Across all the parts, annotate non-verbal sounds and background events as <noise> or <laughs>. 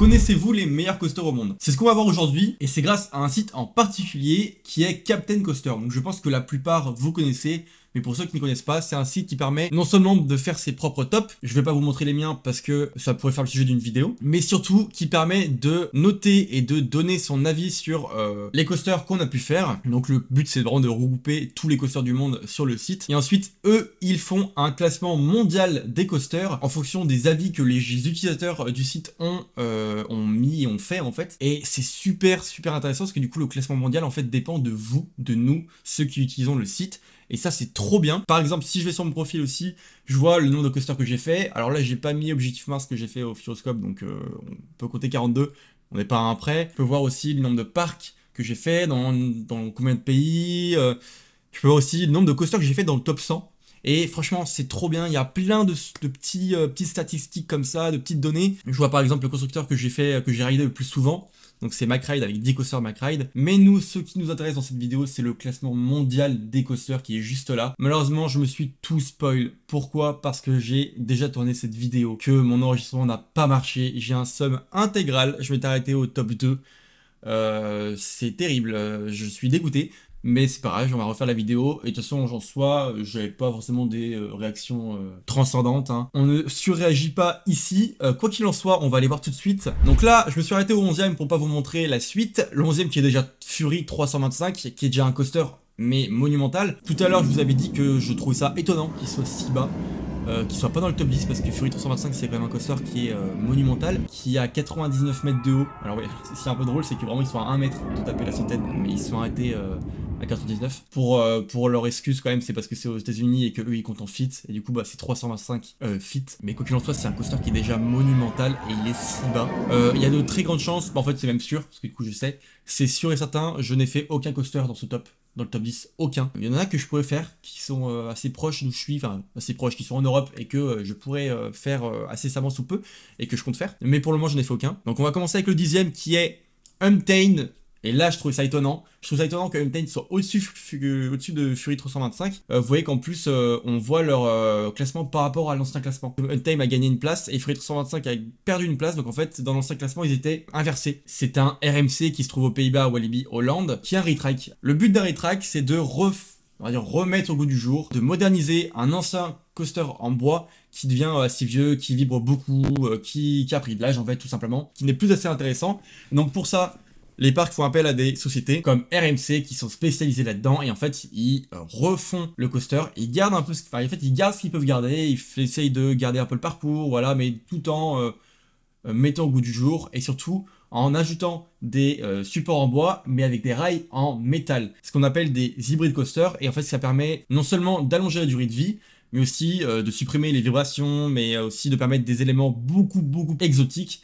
Connaissez-vous les meilleurs coasters au monde C'est ce qu'on va voir aujourd'hui et c'est grâce à un site en particulier qui est Captain Coaster. Donc je pense que la plupart vous connaissez mais pour ceux qui ne connaissent pas, c'est un site qui permet non seulement de faire ses propres tops, je ne vais pas vous montrer les miens parce que ça pourrait faire le sujet d'une vidéo, mais surtout qui permet de noter et de donner son avis sur euh, les coasters qu'on a pu faire. Donc le but c'est vraiment de regrouper tous les coasters du monde sur le site. Et ensuite, eux, ils font un classement mondial des coasters en fonction des avis que les utilisateurs du site ont, euh, ont mis et ont fait en fait. Et c'est super super intéressant parce que du coup le classement mondial en fait dépend de vous, de nous, ceux qui utilisons le site et ça, c'est trop bien. Par exemple, si je vais sur mon profil aussi, je vois le nombre de coasters que j'ai fait. Alors là, j'ai pas mis Objectif Mars que j'ai fait au Furoscope, donc euh, on peut compter 42. On est pas un prêt. Je peux voir aussi le nombre de parcs que j'ai fait, dans, combien de pays. Euh. je peux voir aussi le nombre de coasters que j'ai fait dans le top 100. Et franchement, c'est trop bien. Il y a plein de, petits, euh, petites statistiques comme ça, de petites données. Je vois par exemple le constructeur que j'ai fait, que j'ai raidé le plus souvent. Donc c'est McRide avec 10 MacRide, McRide. Mais nous, ce qui nous intéresse dans cette vidéo, c'est le classement mondial des qui est juste là. Malheureusement, je me suis tout spoil. Pourquoi Parce que j'ai déjà tourné cette vidéo, que mon enregistrement n'a pas marché. J'ai un somme intégral. Je m'étais arrêté au top 2. Euh, c'est terrible, euh, je suis dégoûté. Mais c'est pareil, on va refaire la vidéo. Et de toute façon, j'en sois, j'avais pas forcément des euh, réactions euh, transcendantes. Hein. On ne surréagit pas ici. Euh, quoi qu'il en soit, on va aller voir tout de suite. Donc là, je me suis arrêté au 11ème pour pas vous montrer la suite. Le 11ème qui est déjà Fury 325, qui est déjà un coaster mais monumental. Tout à l'heure, je vous avais dit que je trouvais ça étonnant qu'il soit si bas. Qu'il soit pas dans le top 10 parce que Fury 325 c'est quand même un coaster qui est monumental, qui a 99 mètres de haut. Alors oui, <laughs> ce qui est un peu drôle c'est que vraiment ils sont à 1 mètre de taper la centaine, mais ils sont arrêtés à 99. Pour, euh, pour leur excuse quand même, c'est parce que c'est aux États-Unis et que eux ils comptent en fit. Et du coup, bah, c'est 325 euh, fit. Mais quoi qu'il en soit, c'est un coaster qui est déjà monumental et il est si bas. Euh, il y a de très grandes chances, bah, en fait, c'est même sûr, parce que du coup, je sais. C'est sûr et certain, je n'ai fait aucun coaster dans ce top dans le top 10, aucun. Il y en a que je pourrais faire, qui sont assez proches d'où je suis, enfin assez proches, qui sont en Europe et que je pourrais faire assez savant sous peu et que je compte faire. Mais pour le moment, je n'ai fait aucun. Donc on va commencer avec le dixième qui est humtain et là, je trouve ça étonnant. Je trouve ça étonnant que soit au-dessus de Fury 325. Euh, vous voyez qu'en plus, euh, on voit leur euh, classement par rapport à l'ancien classement. Untime a gagné une place et Fury 325 a perdu une place. Donc en fait, dans l'ancien classement, ils étaient inversés. C'est un RMC qui se trouve aux Pays-Bas, à Walibi, Hollande, qui a un retrack. Le but d'un retrack, c'est de ref... on va dire, remettre au goût du jour, de moderniser un ancien coaster en bois qui devient assez vieux, qui vibre beaucoup, qui, qui a pris de l'âge en fait tout simplement, qui n'est plus assez intéressant. Donc pour ça, les parcs font appel à des sociétés comme RMC qui sont spécialisées là-dedans et en fait ils euh, refont le coaster, ils gardent un peu ce en fait ils gardent ce qu'ils peuvent garder, ils essayent de garder un peu le parcours, voilà, mais tout en euh, euh, mettant au goût du jour et surtout en ajoutant des supports en bois mais avec des rails en métal, ce qu'on appelle des hybrides coasters et en fait ça permet non seulement d'allonger la durée de vie mais aussi de supprimer les vibrations mais aussi de permettre des éléments beaucoup beaucoup exotiques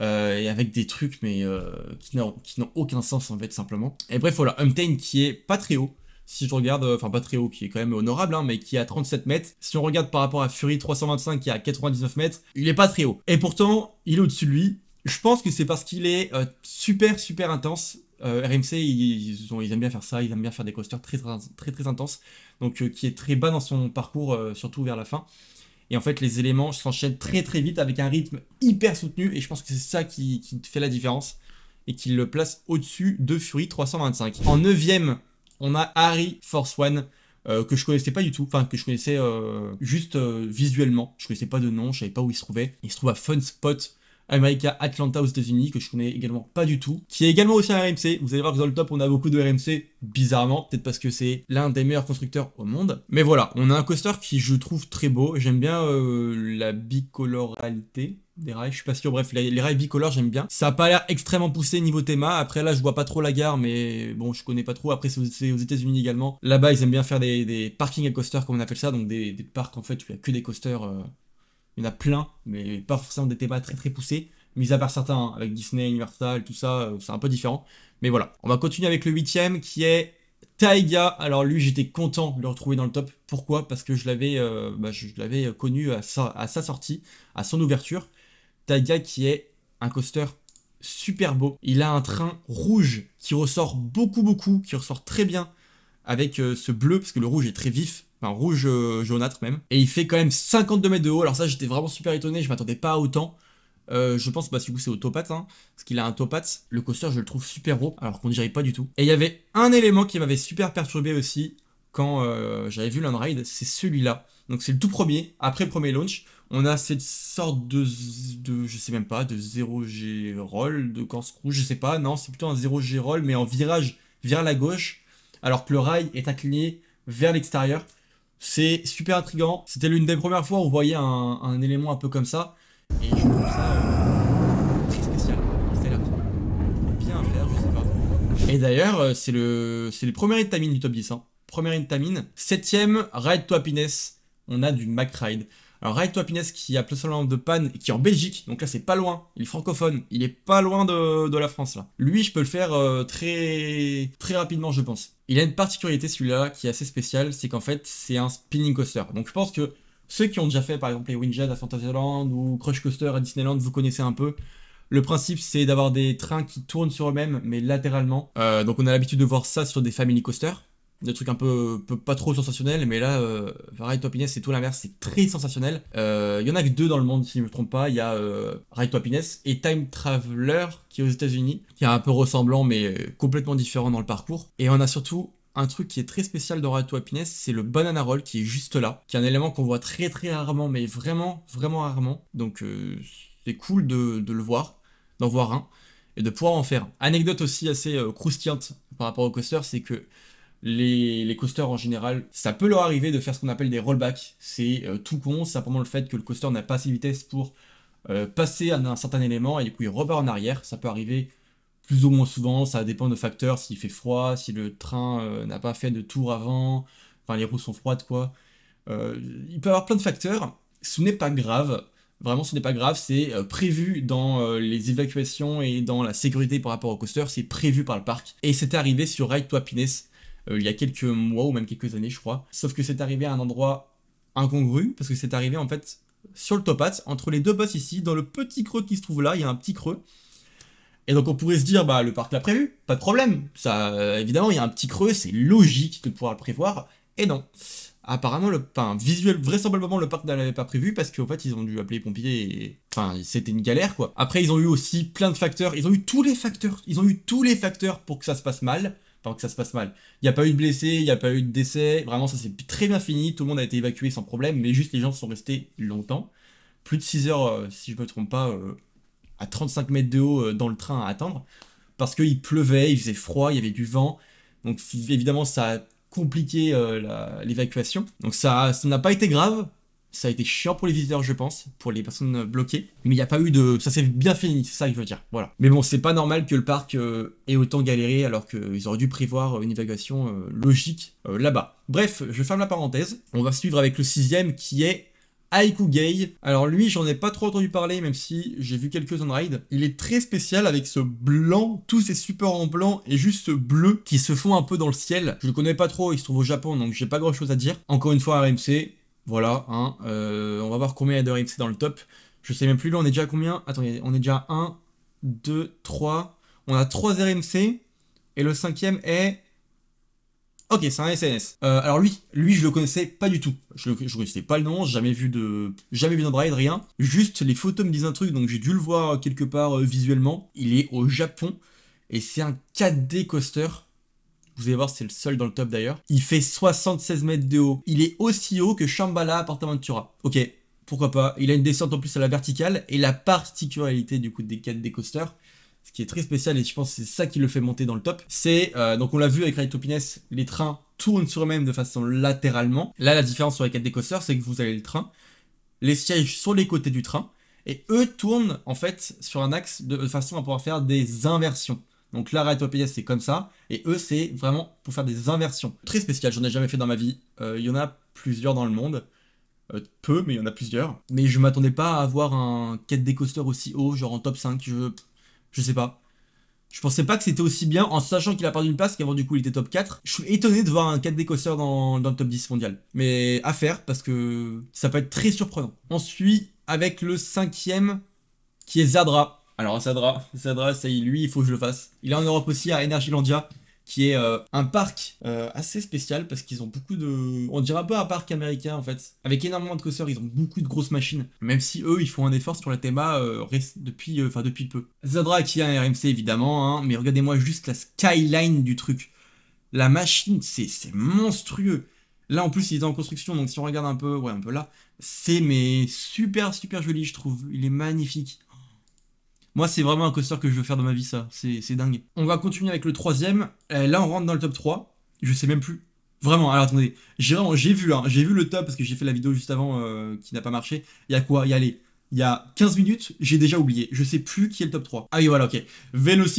euh, et avec des trucs mais euh, qui n'ont aucun sens en fait simplement. Et bref voilà, Humtaine qui est pas très haut. Si je regarde, euh, enfin pas très haut, qui est quand même honorable, hein, mais qui est à 37 mètres. Si on regarde par rapport à Fury 325 qui est à 99 mètres, il est pas très haut. Et pourtant, il est au-dessus de lui. Je pense que c'est parce qu'il est super super intense. RMC, ils, aiment bien faire ça, ils aiment bien faire des coasters très très très, très intenses, donc qui est très bas dans son parcours, surtout vers la fin. Et en fait, les éléments s'enchaînent très très vite avec un rythme hyper soutenu. Et je pense que c'est ça qui, fait la différence et qui le place au-dessus de Fury 325. En 9 on a Harry Force One. Euh, que je connaissais pas du tout, enfin que je connaissais euh, juste euh, visuellement, je connaissais pas de nom, je savais pas où il se trouvait. Il se trouve à Fun Spot, America Atlanta aux États-Unis, que je connais également pas du tout, qui est également aussi un RMC. Vous allez voir que dans le top, on a beaucoup de RMC, bizarrement, peut-être parce que c'est l'un des meilleurs constructeurs au monde. Mais voilà, on a un coaster qui je trouve très beau. J'aime bien euh, la bicoloralité des rails, je suis pas sûr. Bref, les, rails bicolores, j'aime bien. Ça a pas l'air extrêmement poussé niveau théma. Après, là, je vois pas trop la gare, mais bon, je connais pas trop. Après, c'est aux, États-Unis également. Là-bas, ils aiment bien faire des, parkings à coaster, comme on appelle ça. Donc, des, parcs, en fait, où il y a que des coasters. Euh, il y en a plein, mais pas forcément des thémas très très poussés. Mis à part certains, hein, avec Disney, Universal, tout ça, euh, c'est un peu différent. Mais voilà. On va continuer avec le huitième qui est Taiga. Alors lui, j'étais content de le retrouver dans le top. Pourquoi Parce que je l'avais euh, bah, je, l'avais euh, connu à sa, sortie, à son ouverture. Taiga qui est un coaster super beau. Il a un train rouge qui ressort beaucoup beaucoup, qui ressort très bien avec ce bleu, parce que le rouge est très vif rouge euh, jaunâtre même. Et il fait quand même 52 mètres de haut. Alors ça, j'étais vraiment super étonné, je m'attendais pas à autant. Euh, je pense, bah, que vous c'est au topat hein, parce qu'il a un topat Le coaster, je le trouve super gros, alors qu'on dirait pas du tout. Et il y avait un élément qui m'avait super perturbé aussi quand euh, j'avais vu l'unride, c'est celui-là. Donc c'est le tout premier, après premier launch, on a cette sorte de, je sais même pas, de 0G roll, de corse rouge, je sais pas, non, c'est plutôt un 0G roll, mais en virage vers la gauche, alors que le rail est incliné vers l'extérieur. C'est super intriguant. C'était l'une des premières fois où on voyait un, élément un peu comme ça. Et je trouve ça euh, très spécial. C'est là bien à faire, je sais pas. Et d'ailleurs, euh, c'est le, c'est le premier mine du top 10. Hein. Premier Intamine. Septième, Ride to Happiness. On a du Mac Ride. Alors to Pines qui a plus seulement de panne et qui est en Belgique, donc là c'est pas loin, il est francophone, il est pas loin de, la France là. Lui je peux le faire euh, très très rapidement je pense. Il a une particularité celui-là qui est assez spéciale, c'est qu'en fait c'est un spinning coaster. Donc je pense que ceux qui ont déjà fait par exemple les Winged à Fantasyland ou Crush Coaster à Disneyland, vous connaissez un peu. Le principe, c'est d'avoir des trains qui tournent sur eux-mêmes, mais latéralement. Euh, donc, on a l'habitude de voir ça sur des family coasters des trucs un peu, pas trop sensationnels, mais là, euh, of to Happiness, c'est tout l'inverse, c'est très sensationnel. Il euh, y en a que deux dans le monde, si je ne me trompe pas. Il y a euh, Right to Happiness et Time Traveler, qui est aux États-Unis, qui est un peu ressemblant, mais euh, complètement différent dans le parcours. Et on a surtout un truc qui est très spécial dans Ride to Happiness, c'est le banana roll qui est juste là, qui est un élément qu'on voit très très rarement, mais vraiment, vraiment rarement. Donc euh, c'est cool de, de, le voir, d'en voir un, et de pouvoir en faire. Anecdote aussi assez croustillante par rapport au coaster, c'est que les, les coasters en général, ça peut leur arriver de faire ce qu'on appelle des rollbacks. C'est euh, tout con, simplement le fait que le coaster n'a pas assez de vitesse pour euh, passer à un certain élément et du coup il repart en arrière. Ça peut arriver plus ou moins souvent, ça dépend de facteurs, s'il fait froid, si le train euh, n'a pas fait de tour avant, enfin les roues sont froides quoi. il peut y avoir plein de facteurs, ce n'est pas grave. Vraiment, ce n'est pas grave, c'est prévu dans les évacuations et dans la sécurité par rapport au coaster, c'est prévu par le parc. Et c'était arrivé sur Ride to Happiness, euh, il y a quelques mois ou même quelques années, je crois. Sauf que c'est arrivé à un endroit incongru, parce que c'est arrivé en fait sur le top hat, entre les deux boss ici, dans le petit creux qui se trouve là, il y a un petit creux. Et donc on pourrait se dire, bah le parc l'a prévu, pas de problème. Ça, euh, évidemment, il y a un petit creux, c'est logique de pouvoir le prévoir. Et non. Apparemment, le, enfin, visuel, vraisemblablement, le parc ne l'avait pas prévu parce qu'en fait, ils ont dû appeler les pompiers enfin, c'était une galère, quoi. Après, ils ont eu aussi plein de facteurs. Ils ont eu tous les facteurs. Ils ont eu tous les facteurs pour que ça se passe mal que ça se passe mal. Il n'y a pas eu de blessés, il n'y a pas eu de décès, vraiment ça s'est très bien fini, tout le monde a été évacué sans problème, mais juste les gens sont restés longtemps, plus de 6 heures, euh, si je ne me trompe pas, euh, à 35 mètres de haut euh, dans le train à attendre, parce qu'il pleuvait, il faisait froid, il y avait du vent, donc évidemment ça a compliqué l'évacuation, donc ça n'a pas été grave, ça a été chiant pour les visiteurs, je pense, pour les personnes bloquées. Mais il n'y a pas eu de. Ça s'est bien fini, c'est ça que je veux dire. Voilà. Mais bon, c'est pas normal que le parc euh, ait autant galéré alors qu'ils auraient dû prévoir euh, une évacuation euh, logique là-bas. Bref, je ferme la parenthèse. On va suivre avec le sixième qui est Aikugei. Alors lui, j'en ai pas trop entendu parler, même si j'ai vu quelques on-ride. Il est très spécial avec ce blanc, tous ces supports en blanc et juste bleu qui se font un peu dans le ciel. Je le connais pas trop, il se trouve au Japon, donc j'ai pas grand chose à dire. Encore une fois, RMC, voilà, hein, euh, on va voir combien il y a de RMC dans le top. Je sais même plus, là on est déjà à combien Attends, on est déjà à 1, 2, 3. On a 3 RMC. Et le cinquième est... Ok, c'est un SNS. Euh, alors lui, lui je le connaissais pas du tout. Je ne connaissais pas le nom, jamais vu de, jamais vu d'Android, rien. Juste les photos me disent un truc, donc j'ai dû le voir quelque part euh, visuellement. Il est au Japon et c'est un 4D coaster. Vous allez voir, c'est le seul dans le top d'ailleurs. Il fait 76 mètres de haut. Il est aussi haut que Shambhala Ventura. Ok, pourquoi pas. Il a une descente en plus à la verticale. Et la particularité du coup des 4 des coasters, ce qui est très spécial et je pense que c'est ça qui le fait monter dans le top, c'est, euh, donc on l'a vu avec Ride Topiness, les trains tournent sur eux-mêmes de façon latéralement. Là, la différence sur les 4 des coasters, c'est que vous avez le train, les sièges sur les côtés du train, et eux tournent en fait sur un axe de façon à pouvoir faire des inversions. Donc là, Riot OPS, c'est comme ça. Et eux, c'est vraiment pour faire des inversions. Très spécial, j'en ai jamais fait dans ma vie. Euh, il y en a plusieurs dans le monde. Euh, peu, mais il y en a plusieurs. Mais je m'attendais pas à avoir un 4D coaster aussi haut, genre en top 5. Je, je sais pas. Je pensais pas que c'était aussi bien en sachant qu'il a perdu une place qu'avant du coup il était top 4. Je suis étonné de voir un 4 d dans, dans, le top 10 mondial. Mais à faire parce que ça peut être très surprenant. On suit avec le cinquième qui est Zadra. Alors Sadra, Zadra, ça lui, il faut que je le fasse. Il est en Europe aussi à Energylandia, qui est euh, un parc euh, assez spécial parce qu'ils ont beaucoup de. On dirait pas un parc américain en fait. Avec énormément de coaster, ils ont beaucoup de grosses machines. Même si eux, ils font un effort sur la théma euh, depuis, enfin depuis peu. Zadra qui a un RMC évidemment, hein, mais regardez-moi juste la skyline du truc. La machine, c'est monstrueux. Là en plus, il est en construction, donc si on regarde un peu, ouais, un peu là, c'est mais super super joli, je trouve. Il est magnifique. Moi, c'est vraiment un coaster que je veux faire dans ma vie, ça. C'est dingue. On va continuer avec le troisième. Euh, là, on rentre dans le top 3. Je sais même plus. Vraiment, alors attendez. J'ai vu, hein. j'ai vu le top parce que j'ai fait la vidéo juste avant euh, qui n'a pas marché. Il y a quoi Il y a les il y a 15 minutes, j'ai déjà oublié. Je sais plus qui est le top 3. Ah oui, voilà, ok.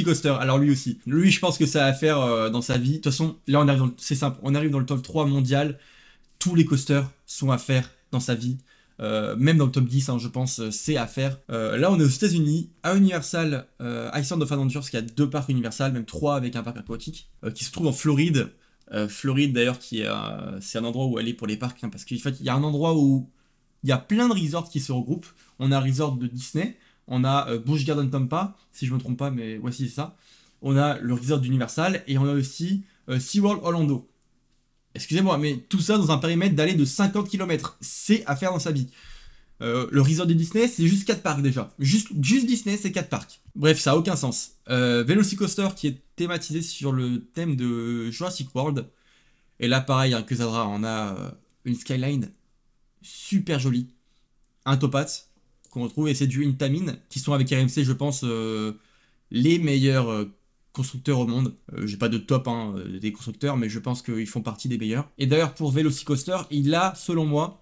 Coaster, alors lui aussi. Lui, je pense que ça a à faire euh, dans sa vie. De toute façon, là, on arrive c'est simple. On arrive dans le top 3 mondial. Tous les coasters sont à faire dans sa vie. Euh, même dans le top 10, hein, je pense, euh, c'est à faire. Euh, là, on est aux États-Unis, à Universal Island of Adventures, qui a deux parcs Universal, même trois avec un parc aquatique, qui se trouve en Floride. Floride, d'ailleurs, qui est, c'est un endroit où aller pour les parcs, hein, parce qu'il fait, y a un endroit où il y a plein de resorts qui se regroupent. On a un resort de Disney, on a Busch Garden Tampa, si je me trompe pas, mais voici ça. On a le resort d'Universal et on a aussi SeaWorld Orlando. Excusez-moi, mais tout ça dans un périmètre d'aller de 50 km, c'est à faire dans sa vie. Euh, le resort de Disney, c'est juste 4 parcs déjà. Juste, Disney, c'est 4 parcs. Bref, ça a aucun sens. Euh, Velocicoaster, qui est thématisé sur le thème de Jurassic World. Et là, pareil, hein, que Zadra, on a euh, une skyline super jolie. Un topaz qu'on retrouve, et c'est du Intamin, qui sont avec RMC, je pense, euh, les meilleurs constructeurs au monde. Euh, j'ai pas de top hein, euh, des constructeurs, mais je pense qu'ils font partie des meilleurs. Et d'ailleurs, pour Velocicoaster, il a, selon moi,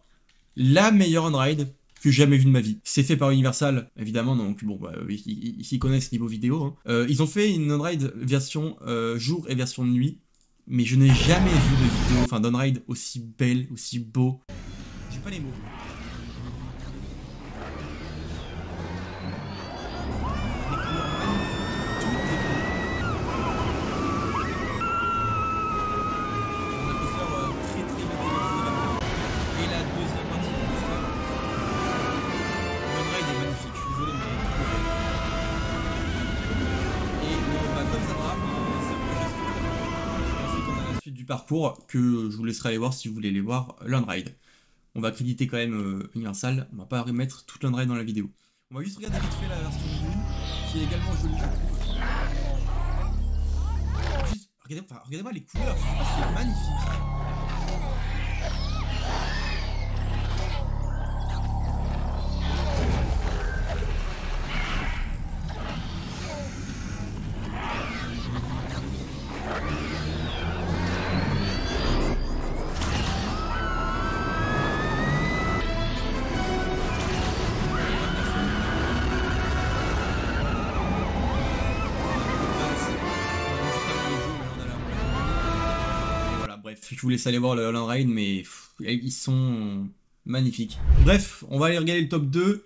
la meilleure on-ride que j'ai jamais vu de ma vie. C'est fait par Universal, évidemment, donc bon, bah, ils connaissent niveau vidéo. Hein. Euh, ils ont fait une on-ride version jour et version nuit, mais je n'ai jamais vu de vidéo, enfin, d'on-ride aussi belle, aussi beau. J'ai pas les mots. que je vous laisserai aller voir si vous voulez les voir l'unride. On va créditer quand même euh, Universal, on va pas remettre toute l'unride dans la vidéo. On va juste regarder vite fait la version qui est également jolie Juste, regardez, regardez-moi les couleurs, ah, c'est magnifique je vous laisse aller voir le Holland Rain, mais ils sont magnifiques. Bref, on va aller regarder le top 2.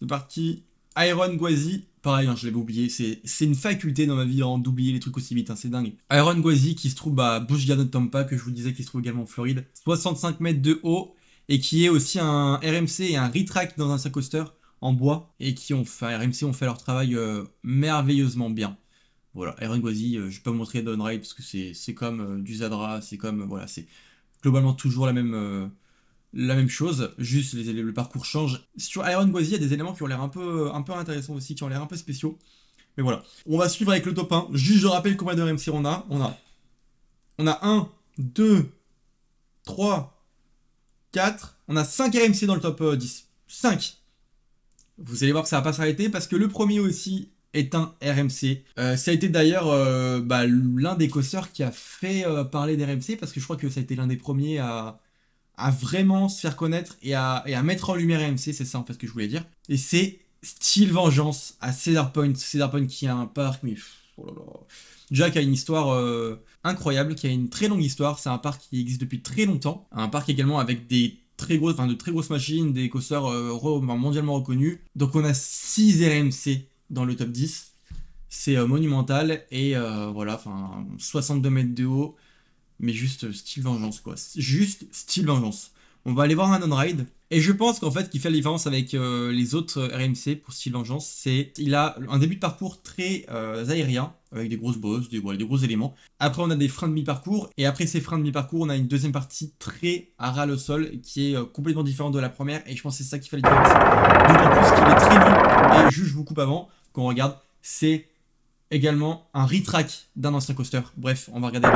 C'est parti. Iron Guazi, pareil, hein, je l'avais oublié, c'est une faculté dans ma vie hein, d'oublier les trucs aussi vite, hein, c'est dingue. Iron Guazi qui se trouve à Bush Garden Tampa, que je vous disais qui se trouve également en Floride, 65 mètres de haut, et qui est aussi un RMC et un retract dans un coaster en bois, et qui ont fait, RMC ont fait leur travail euh, merveilleusement bien. Voilà, Iron Guazi, euh, je je vais pas vous montrer Downright parce que c'est comme euh, du Zadra, c'est comme. Euh, voilà, c'est globalement toujours la même, la même chose, juste le parcours change. Sur Iron Guazi, il y a des éléments qui ont l'air un peu, un peu intéressants aussi, qui ont l'air un peu spéciaux. Mais voilà, on va suivre avec le top 1. Juste, je rappelle combien de RMC on a. On a, on a 1, 2, 3, 4, on a 5 RMC dans le top 10. 5 Vous allez voir que ça va pas s'arrêter parce que le premier aussi est un RMC. Euh, ça a été d'ailleurs euh, bah, l'un des cosseurs qui a fait euh, parler parler d'RMC parce que je crois que ça a été l'un des premiers à, à, vraiment se faire connaître et à, mettre en lumière RMC, c'est ça en fait ce que je voulais dire. Et c'est Style Vengeance à Cedar Point. Cedar Point qui a un parc, mais. Oh là là. Jack a une histoire incroyable, qui a une très longue histoire. C'est un parc qui existe depuis très longtemps. Un parc également avec des très grosses, de très grosses machines, des cosseurs mondialement reconnus. Donc on a 6 RMC dans le top 10. C'est euh, monumental et euh, voilà, enfin 62 mètres de haut, mais juste euh, style vengeance quoi. Juste style vengeance. On va aller voir un on-ride. Et je pense qu'en fait, qui fait la différence avec les autres RMC pour Style Vengeance, c'est il a un début de parcours très aérien, avec des grosses bosses, des, des, gros éléments. Après, on a des freins de mi-parcours, et après ces freins de mi-parcours, on a une deuxième partie très à ras le sol, qui est complètement différente de la première, et je pense que c'est ça qui fait la différence. D'autant plus qu'il est très long, et juge beaucoup avant qu'on regarde, c'est également un retrack d'un ancien coaster. Bref, on va regarder.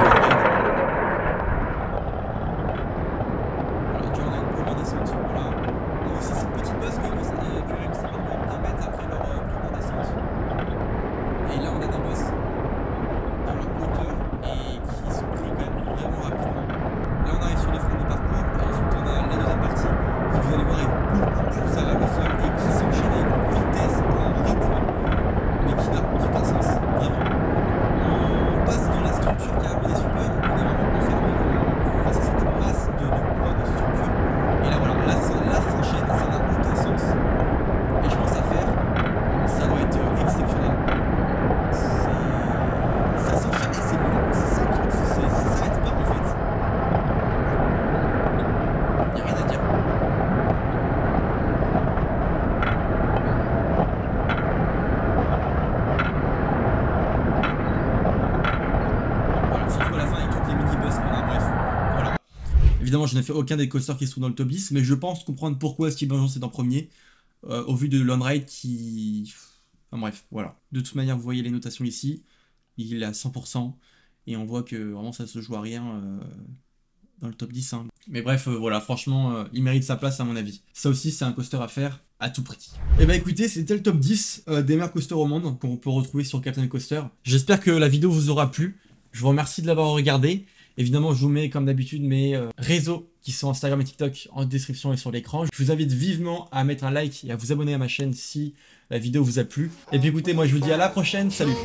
Évidemment, je n'ai fait aucun des coasters qui sont dans le top 10, mais je pense comprendre pourquoi Steve Bungeon est en premier, euh, au vu de l'on-ride qui... Enfin bref, voilà. De toute manière, vous voyez les notations ici, il est à 100%, et on voit que vraiment ça se joue à rien euh, dans le top 10. Hein. Mais bref, euh, voilà, franchement, il mérite sa place à mon avis. Ça aussi, c'est un coaster à faire à tout prix. Et eh bah ben, écoutez, c'était le top 10 des meilleurs coasters au monde qu'on peut retrouver sur Captain Coaster. J'espère que la vidéo vous aura plu. Je vous remercie de l'avoir regardé. Évidemment, je vous mets comme d'habitude mes euh, réseaux qui sont Instagram et TikTok en description et sur l'écran. Je vous invite vivement à mettre un like et à vous abonner à ma chaîne si la vidéo vous a plu. Et eh puis écoutez, moi je vous dis à la prochaine, salut